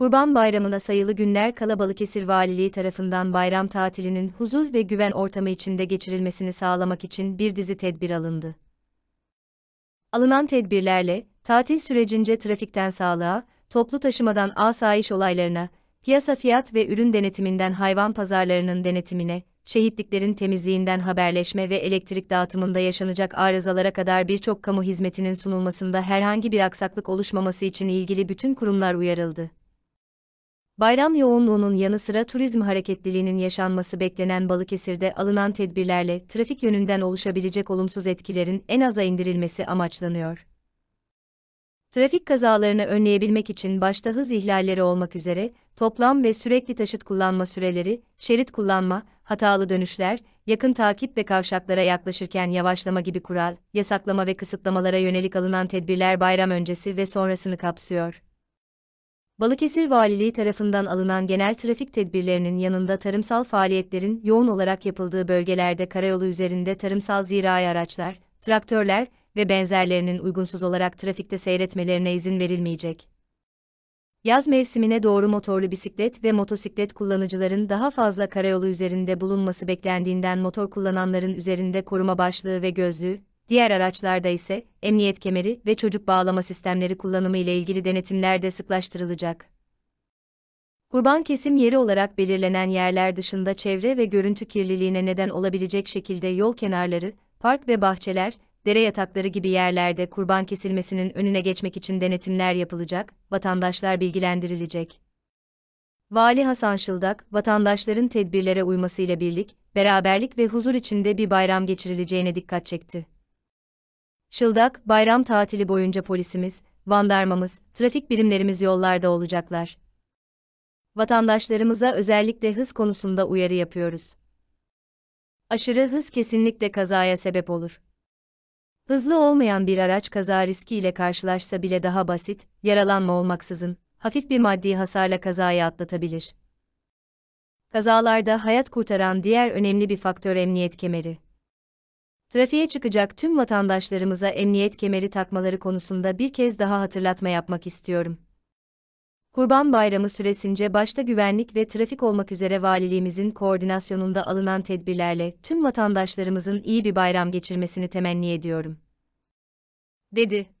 Kurban Bayramı'na sayılı günler kala Balıkesir Valiliği tarafından bayram tatilinin huzur ve güven ortamı içinde geçirilmesini sağlamak için bir dizi tedbir alındı. Alınan tedbirlerle, tatil sürecince trafikten sağlığa, toplu taşımadan asayiş olaylarına, piyasa fiyat ve ürün denetiminden hayvan pazarlarının denetimine, şehitliklerin temizliğinden haberleşme ve elektrik dağıtımında yaşanacak arızalara kadar birçok kamu hizmetinin sunulmasında herhangi bir aksaklık oluşmaması için ilgili bütün kurumlar uyarıldı. Bayram yoğunluğunun yanı sıra turizm hareketliliğinin yaşanması beklenen Balıkesir'de alınan tedbirlerle trafik yönünden oluşabilecek olumsuz etkilerin en aza indirilmesi amaçlanıyor. Trafik kazalarını önleyebilmek için başta hız ihlalleri olmak üzere toplam ve sürekli taşıt kullanma süreleri, şerit kullanma, hatalı dönüşler, yakın takip ve kavşaklara yaklaşırken yavaşlama gibi kural, yasaklama ve kısıtlamalara yönelik alınan tedbirler bayram öncesi ve sonrasını kapsıyor. Balıkesir Valiliği tarafından alınan genel trafik tedbirlerinin yanında tarımsal faaliyetlerin yoğun olarak yapıldığı bölgelerde karayolu üzerinde tarımsal zirai araçlar, traktörler ve benzerlerinin uygunsuz olarak trafikte seyretmelerine izin verilmeyecek. Yaz mevsimine doğru motorlu bisiklet ve motosiklet kullanıcıların daha fazla karayolu üzerinde bulunması beklendiğinden motor kullananların üzerinde koruma başlığı ve gözlüğü, diğer araçlarda ise emniyet kemeri ve çocuk bağlama sistemleri kullanımı ile ilgili denetimler de sıklaştırılacak. Kurban kesim yeri olarak belirlenen yerler dışında çevre ve görüntü kirliliğine neden olabilecek şekilde yol kenarları, park ve bahçeler, dere yatakları gibi yerlerde kurban kesilmesinin önüne geçmek için denetimler yapılacak, vatandaşlar bilgilendirilecek. Vali Hasan Şıldak, vatandaşların tedbirlere uymasıyla birlik, beraberlik ve huzur içinde bir bayram geçirileceğine dikkat çekti. Çıldak, bayram tatili boyunca polisimiz, vandarmamız, trafik birimlerimiz yollarda olacaklar. Vatandaşlarımıza özellikle hız konusunda uyarı yapıyoruz. Aşırı hız kesinlikle kazaya sebep olur. Hızlı olmayan bir araç kaza riskiyle karşılaşsa bile daha basit, yaralanma olmaksızın, hafif bir maddi hasarla kazayı atlatabilir. Kazalarda hayat kurtaran diğer önemli bir faktör emniyet kemeri trafiğe çıkacak tüm vatandaşlarımıza emniyet kemeri takmaları konusunda bir kez daha hatırlatma yapmak istiyorum. Kurban Bayramı süresince başta güvenlik ve trafik olmak üzere valiliğimizin koordinasyonunda alınan tedbirlerle tüm vatandaşlarımızın iyi bir bayram geçirmesini temenni ediyorum. dedi.